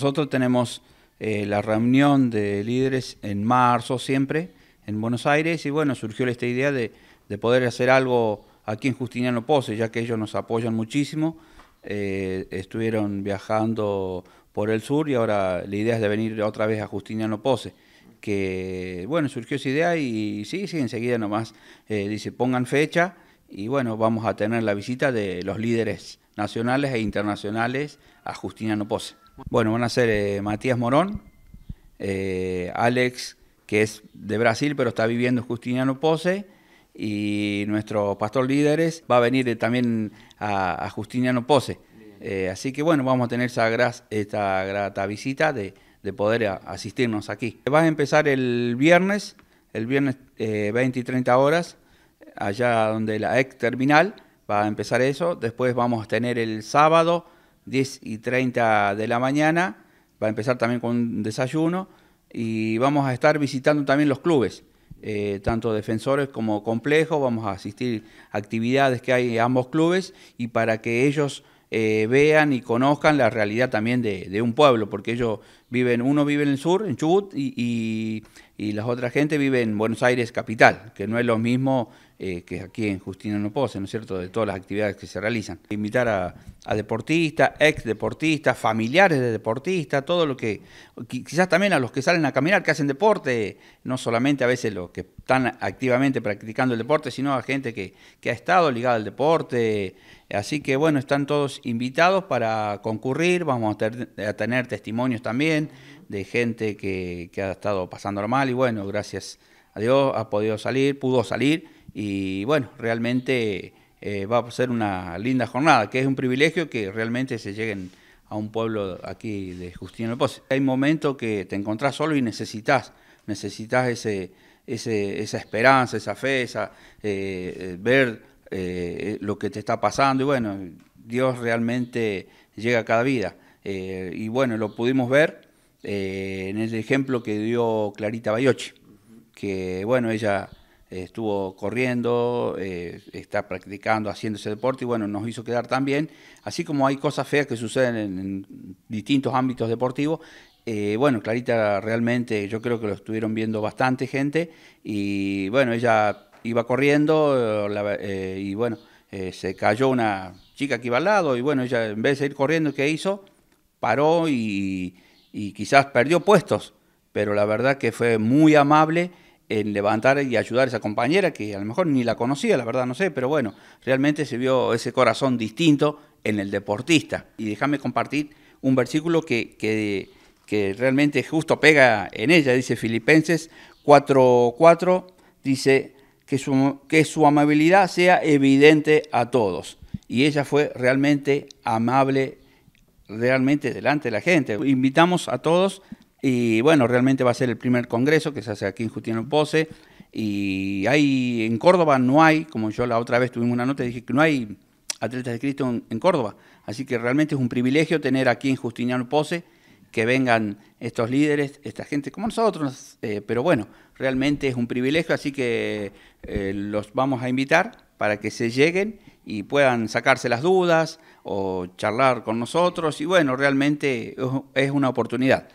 Nosotros tenemos eh, la reunión de líderes en marzo siempre en Buenos Aires y bueno, surgió esta idea de, poder hacer algo aquí en Justiniano Pose, ya que ellos nos apoyan muchísimo. Eh, estuvieron viajando por el sur y ahora la idea es de venir otra vez a Justiniano Pose. Que bueno, surgió esa idea y, sí, sí, enseguida nomás eh, dice pongan fecha y bueno, vamos a tener la visita de los líderes nacionales e internacionales a Justiniano Pose. Bueno, van a ser eh, Matías Morón, eh, Alex, que es de Brasil, pero está viviendo Justiniano Pose, y nuestro pastor líderes va a venir eh, también a, Justiniano Pose. así que bueno, vamos a tener esta grata visita de, poder asistirnos aquí. Va a empezar el viernes, el viernes 20 y 30 horas, allá donde la ex terminal, va a empezar eso. Después vamos a tener el sábado, 10 y 30 de la mañana, va a empezar también con un desayuno y vamos a estar visitando también los clubes, eh, tanto defensores como complejos, vamos a asistir a actividades que hay en ambos clubes y para que ellos eh, vean y conozcan la realidad también de, de, un pueblo, porque ellos uno vive en el sur, en Chubut, y, y, la otra gente vive en Buenos Aires capital, que no es lo mismo eh, que aquí en no Pose, ¿no es cierto?, de todas las actividades que se realizan. Invitar a, deportistas, ex deportistas, familiares de deportistas, todo lo que, quizás también a los que salen a caminar, que hacen deporte, no solamente a veces los que están activamente practicando el deporte, sino a gente que, ha estado ligada al deporte. Así que bueno, están todos invitados para concurrir, vamos a tener testimonios también de gente que, ha estado pasando mal y bueno, gracias a Dios ha podido salir, pudo salir y bueno, realmente eh, va a ser una linda jornada, que es un privilegio que realmente se lleguen a un pueblo aquí de Justino Pose. Hay momentos que te encontrás solo y necesitas, necesitas ese, esa esperanza, esa fe, eh, eh, ver lo que te está pasando y bueno, Dios realmente llega a cada vida. y bueno, lo pudimos ver eh, en el ejemplo que dio Clarita Bayoche que bueno, ella estuvo corriendo, eh, está practicando, haciendo ese deporte y bueno, nos hizo quedar también. así como hay cosas feas que suceden en, distintos ámbitos deportivos. Eh, bueno, Clarita realmente yo creo que lo estuvieron viendo bastante gente y bueno, ella iba corriendo y bueno, se cayó una chica que iba al lado y bueno, ella en vez de ir corriendo, ¿qué hizo? Paró y, y quizás perdió puestos, pero la verdad que fue muy amable en levantar y ayudar a esa compañera que a lo mejor ni la conocía, la verdad no sé, pero bueno, realmente se vio ese corazón distinto en el deportista. Y déjame compartir un versículo que, que, realmente justo pega en ella, dice Filipenses 4.4, dice que su, que su amabilidad sea evidente a todos. Y ella fue realmente amable realmente delante de la gente. Invitamos a todos y bueno, realmente va a ser el primer congreso que se hace aquí en Justiniano Pose y hay en Córdoba no hay, como yo la otra vez tuvimos una nota y dije que no hay atletas de Cristo en, Córdoba, así que realmente es un privilegio tener aquí en Justiniano Pose que vengan estos líderes, esta gente como nosotros, eh, pero bueno, realmente es un privilegio, así que eh, los vamos a invitar para que se lleguen y puedan sacarse las dudas o charlar con nosotros. Y bueno, realmente es una oportunidad.